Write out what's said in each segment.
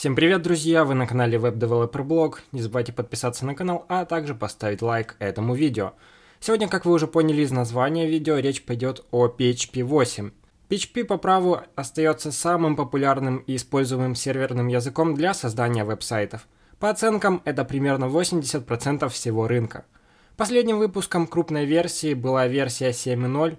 Всем привет, друзья! Вы на канале Web Developer Blog. Не забывайте подписаться на канал, а также поставить лайк этому видео. Сегодня, как вы уже поняли из названия видео, речь пойдет о PHP 8. PHP по праву остается самым популярным и используемым серверным языком для создания веб-сайтов. По оценкам, это примерно 80% всего рынка. Последним выпуском крупной версии была версия 7.0,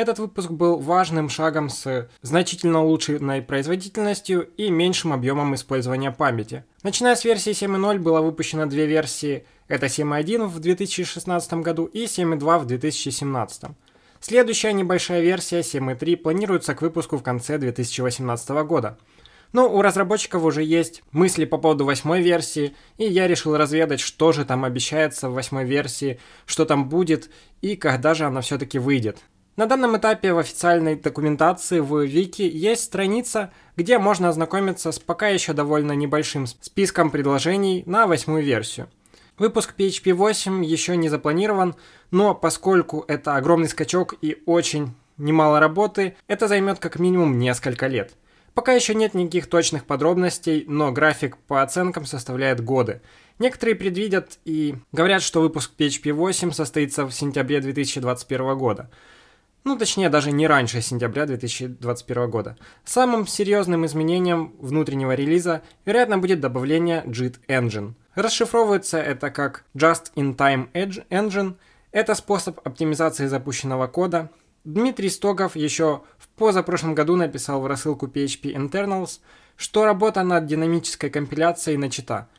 этот выпуск был важным шагом с значительно улучшенной производительностью и меньшим объемом использования памяти. Начиная с версии 7.0 было выпущено две версии, это 7.1 в 2016 году и 7.2 в 2017. Следующая небольшая версия 7.3 планируется к выпуску в конце 2018 года. Но ну, у разработчиков уже есть мысли по поводу восьмой версии, и я решил разведать, что же там обещается в восьмой версии, что там будет и когда же она все-таки выйдет. На данном этапе в официальной документации в Вики есть страница, где можно ознакомиться с пока еще довольно небольшим списком предложений на восьмую версию. Выпуск PHP 8 еще не запланирован, но поскольку это огромный скачок и очень немало работы, это займет как минимум несколько лет. Пока еще нет никаких точных подробностей, но график по оценкам составляет годы. Некоторые предвидят и говорят, что выпуск PHP 8 состоится в сентябре 2021 года ну точнее даже не раньше сентября 2021 года. Самым серьезным изменением внутреннего релиза, вероятно, будет добавление JIT Engine. Расшифровывается это как Just-in-Time Edge Engine. Это способ оптимизации запущенного кода. Дмитрий Стогов еще в позапрошлом году написал в рассылку PHP Internals, что работа над динамической компиляцией начата –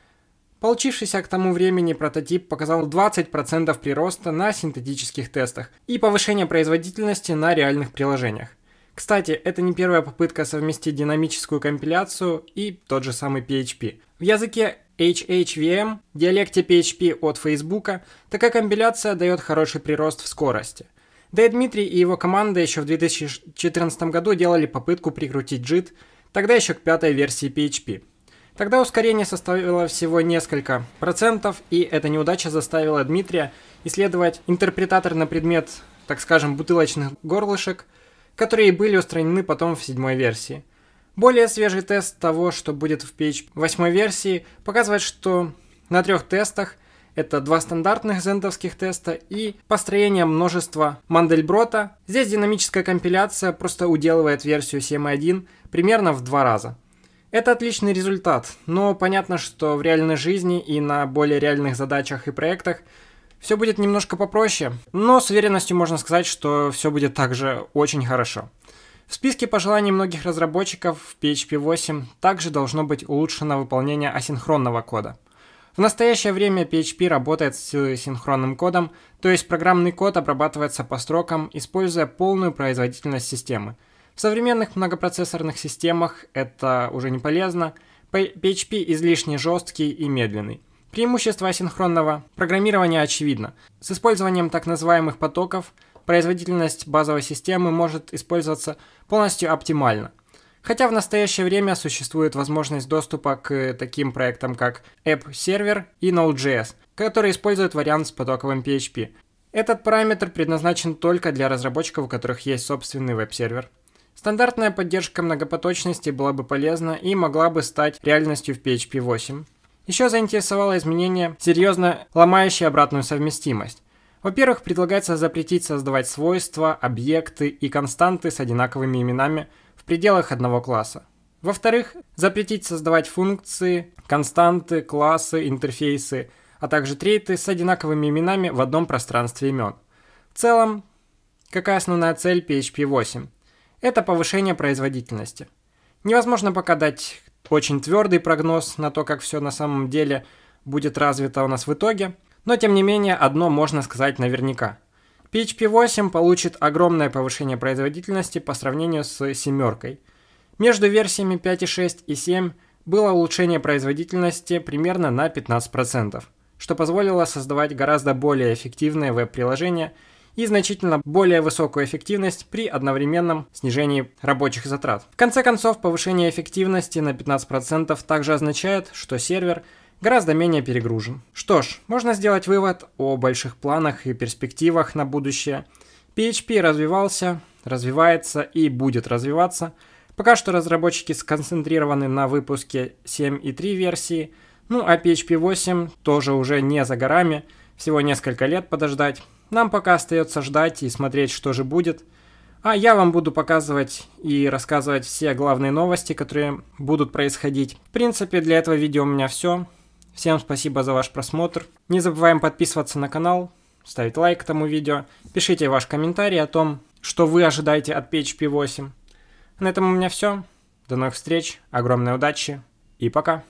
Получившийся к тому времени прототип показал 20% прироста на синтетических тестах и повышение производительности на реальных приложениях. Кстати, это не первая попытка совместить динамическую компиляцию и тот же самый PHP. В языке HHVM, диалекте PHP от Facebook, такая компиляция дает хороший прирост в скорости. Да и Дмитрий и его команда еще в 2014 году делали попытку прикрутить JIT, тогда еще к пятой версии PHP – Тогда ускорение составило всего несколько процентов, и эта неудача заставила Дмитрия исследовать интерпретатор на предмет, так скажем, бутылочных горлышек, которые были устранены потом в седьмой версии. Более свежий тест того, что будет в PHP 8 версии, показывает, что на трех тестах это два стандартных зендовских теста и построение множества Мандельброта. Здесь динамическая компиляция просто уделывает версию 7.1 примерно в два раза. Это отличный результат, но понятно, что в реальной жизни и на более реальных задачах и проектах все будет немножко попроще, но с уверенностью можно сказать, что все будет также очень хорошо. В списке пожеланий многих разработчиков в PHP 8 также должно быть улучшено выполнение асинхронного кода. В настоящее время PHP работает с синхронным кодом, то есть программный код обрабатывается по строкам, используя полную производительность системы – в современных многопроцессорных системах это уже не полезно. PHP излишне жесткий и медленный. Преимущество асинхронного программирования очевидно. С использованием так называемых потоков производительность базовой системы может использоваться полностью оптимально. Хотя в настоящее время существует возможность доступа к таким проектам, как App Server и Node.js, которые используют вариант с потоковым PHP. Этот параметр предназначен только для разработчиков, у которых есть собственный веб-сервер. Стандартная поддержка многопоточности была бы полезна и могла бы стать реальностью в PHP 8. Еще заинтересовало изменение, серьезно ломающее обратную совместимость. Во-первых, предлагается запретить создавать свойства, объекты и константы с одинаковыми именами в пределах одного класса. Во-вторых, запретить создавать функции, константы, классы, интерфейсы, а также трейты с одинаковыми именами в одном пространстве имен. В целом, какая основная цель PHP 8? это повышение производительности. Невозможно пока дать очень твердый прогноз на то, как все на самом деле будет развито у нас в итоге, но тем не менее одно можно сказать наверняка. PHP 8 получит огромное повышение производительности по сравнению с семеркой. Между версиями 5.6 и 7 было улучшение производительности примерно на 15%, что позволило создавать гораздо более эффективные веб-приложения и значительно более высокую эффективность при одновременном снижении рабочих затрат. В конце концов, повышение эффективности на 15% также означает, что сервер гораздо менее перегружен. Что ж, можно сделать вывод о больших планах и перспективах на будущее. PHP развивался, развивается и будет развиваться. Пока что разработчики сконцентрированы на выпуске 7.3 версии, ну а PHP 8 тоже уже не за горами, всего несколько лет подождать. Нам пока остается ждать и смотреть, что же будет. А я вам буду показывать и рассказывать все главные новости, которые будут происходить. В принципе, для этого видео у меня все. Всем спасибо за ваш просмотр. Не забываем подписываться на канал, ставить лайк тому видео. Пишите ваш комментарий о том, что вы ожидаете от PHP 8. На этом у меня все. До новых встреч, огромной удачи и пока.